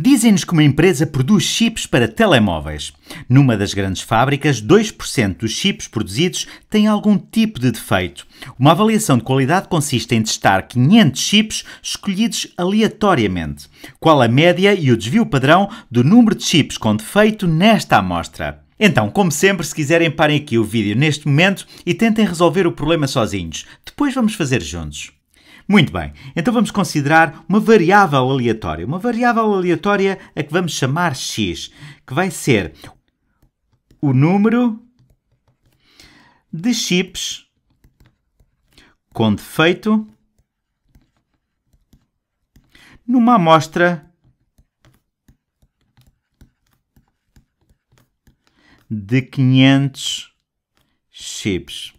Dizem-nos que uma empresa produz chips para telemóveis. Numa das grandes fábricas, 2% dos chips produzidos têm algum tipo de defeito. Uma avaliação de qualidade consiste em testar 500 chips escolhidos aleatoriamente. Qual a média e o desvio padrão do número de chips com defeito nesta amostra? Então, como sempre, se quiserem parem aqui o vídeo neste momento e tentem resolver o problema sozinhos. Depois vamos fazer juntos. Muito bem, então vamos considerar uma variável aleatória. Uma variável aleatória a que vamos chamar x, que vai ser o número de chips com defeito numa amostra de 500 chips.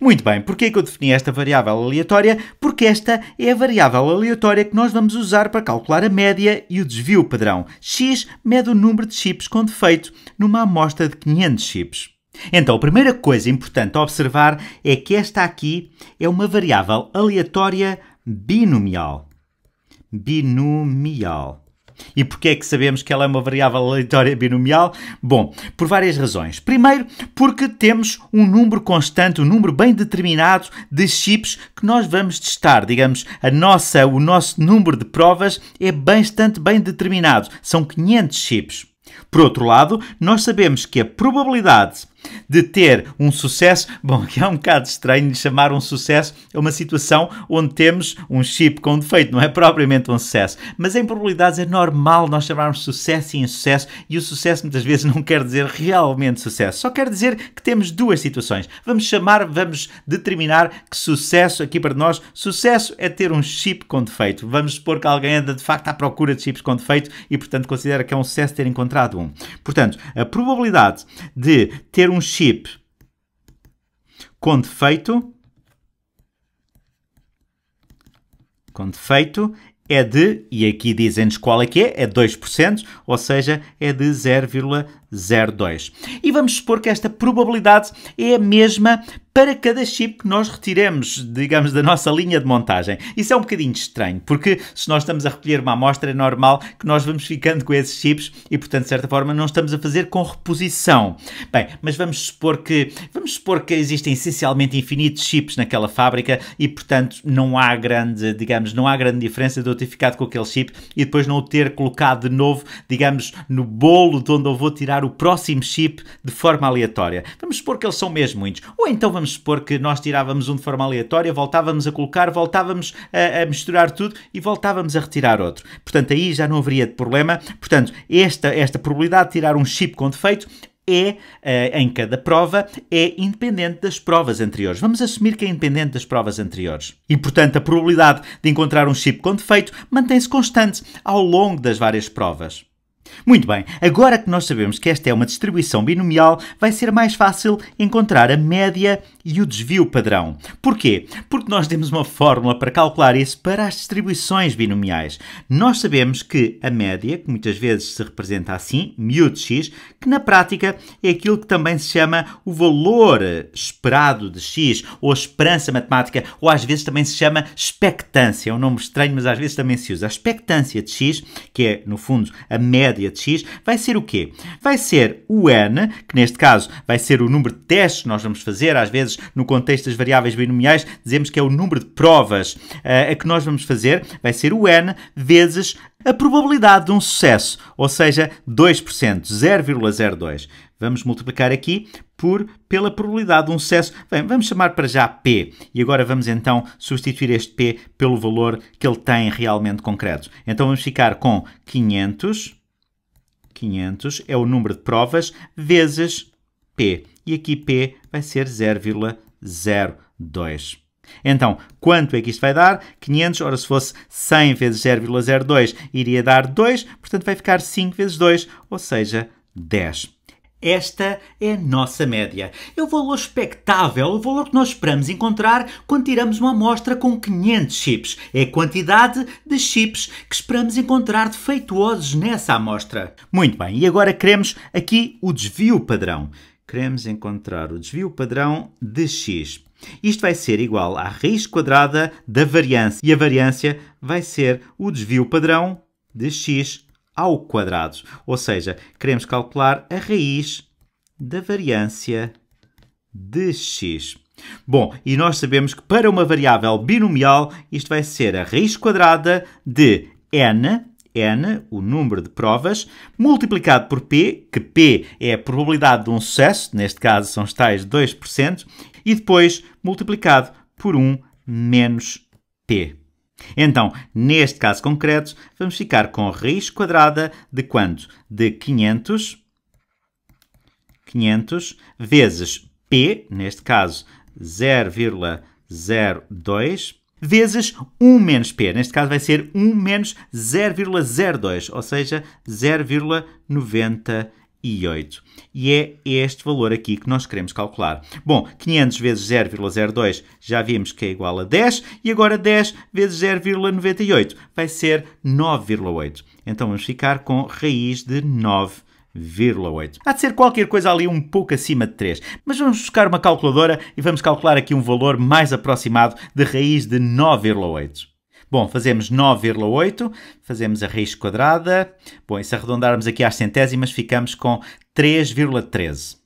Muito bem, porquê é que eu defini esta variável aleatória? Porque esta é a variável aleatória que nós vamos usar para calcular a média e o desvio padrão. x mede o número de chips com defeito numa amostra de 500 chips. Então, a primeira coisa importante a observar é que esta aqui é uma variável aleatória binomial. Binomial. E porquê é que sabemos que ela é uma variável aleatória binomial? Bom, por várias razões. Primeiro, porque temos um número constante, um número bem determinado de chips que nós vamos testar. Digamos, a nossa, o nosso número de provas é bastante bem determinado. São 500 chips. Por outro lado, nós sabemos que a probabilidade de ter um sucesso. Bom, que é um bocado estranho de chamar um sucesso a uma situação onde temos um chip com defeito, não é propriamente um sucesso. Mas em probabilidades é normal nós chamarmos sucesso e insucesso, e o sucesso muitas vezes não quer dizer realmente sucesso, só quer dizer que temos duas situações. Vamos chamar, vamos determinar que sucesso aqui para nós, sucesso é ter um chip com defeito. Vamos supor que alguém anda de facto à procura de chips com defeito e, portanto, considera que é um sucesso ter encontrado um. Portanto, a probabilidade de ter ter um chip com defeito, com defeito é de, e aqui dizem-nos qual é que é, é 2%, ou seja, é de 0,02. E vamos supor que esta probabilidade é a mesma para cada chip que nós retiremos, digamos, da nossa linha de montagem. Isso é um bocadinho estranho, porque se nós estamos a recolher uma amostra, é normal que nós vamos ficando com esses chips e, portanto, de certa forma, não estamos a fazer com reposição. Bem, mas vamos supor que vamos supor que existem essencialmente infinitos chips naquela fábrica e, portanto, não há grande, digamos, não há grande diferença de eu ter ficado com aquele chip e depois não o ter colocado de novo, digamos, no bolo de onde eu vou tirar o próximo chip de forma aleatória. Vamos supor que eles são mesmo muitos. Ou então vamos vamos supor que nós tirávamos um de forma aleatória, voltávamos a colocar, voltávamos a, a misturar tudo e voltávamos a retirar outro. Portanto, aí já não haveria problema. Portanto, esta, esta probabilidade de tirar um chip com defeito é, uh, em cada prova, é independente das provas anteriores. Vamos assumir que é independente das provas anteriores. E, portanto, a probabilidade de encontrar um chip com defeito mantém-se constante ao longo das várias provas. Muito bem, agora que nós sabemos que esta é uma distribuição binomial, vai ser mais fácil encontrar a média e o desvio padrão. Porquê? Porque nós temos uma fórmula para calcular isso para as distribuições binomiais. Nós sabemos que a média, que muitas vezes se representa assim, μ de x, que na prática é aquilo que também se chama o valor esperado de x, ou a esperança matemática, ou às vezes também se chama expectância. É um nome estranho, mas às vezes também se usa. A expectância de x, que é, no fundo, a média de x, vai ser o quê? Vai ser o n, que neste caso vai ser o número de testes que nós vamos fazer, às vezes vezes, no contexto das variáveis binomiais, dizemos que é o número de provas uh, a que nós vamos fazer, vai ser o n vezes a probabilidade de um sucesso, ou seja, 2%, 0,02. Vamos multiplicar aqui por pela probabilidade de um sucesso. Bem, vamos chamar para já P. E agora vamos então substituir este P pelo valor que ele tem realmente concreto. Então vamos ficar com 500. 500 é o número de provas vezes P e aqui P vai ser 0,02. Então, quanto é que isto vai dar? 500, ora se fosse 100 vezes 0,02 iria dar 2, portanto vai ficar 5 vezes 2, ou seja, 10. Esta é a nossa média. É o valor expectável, é o valor que nós esperamos encontrar quando tiramos uma amostra com 500 chips. É a quantidade de chips que esperamos encontrar defeituosos nessa amostra. Muito bem, e agora queremos aqui o desvio padrão queremos encontrar o desvio padrão de x. Isto vai ser igual à raiz quadrada da variância. E a variância vai ser o desvio padrão de x ao quadrado. Ou seja, queremos calcular a raiz da variância de x. Bom, e nós sabemos que para uma variável binomial isto vai ser a raiz quadrada de n n, o número de provas, multiplicado por p, que p é a probabilidade de um sucesso, neste caso são os tais 2%, e depois multiplicado por 1 menos p. Então, neste caso concreto, vamos ficar com raiz quadrada de quanto? De 500, 500 vezes p, neste caso 0,02 vezes 1 menos P. Neste caso vai ser 1 menos 0,02, ou seja, 0,98. e E é este valor aqui que nós queremos calcular. Bom, 500 vezes 0,02 já vimos que é igual a 10 e agora 10 vezes 0,98 vai ser 9,8. Então vamos ficar com raiz de 9 Há de ser qualquer coisa ali um pouco acima de 3, mas vamos buscar uma calculadora e vamos calcular aqui um valor mais aproximado de raiz de 9,8. Bom, fazemos 9,8, fazemos a raiz quadrada. Bom, e se arredondarmos aqui às centésimas, ficamos com 3,13.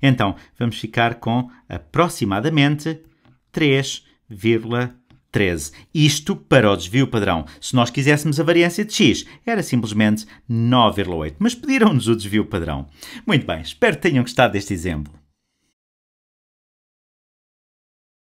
Então, vamos ficar com aproximadamente 3,13. 13. Isto para o desvio padrão. Se nós quiséssemos a variância de x, era simplesmente 9,8, mas pediram-nos o desvio padrão. Muito bem, espero que tenham gostado deste exemplo.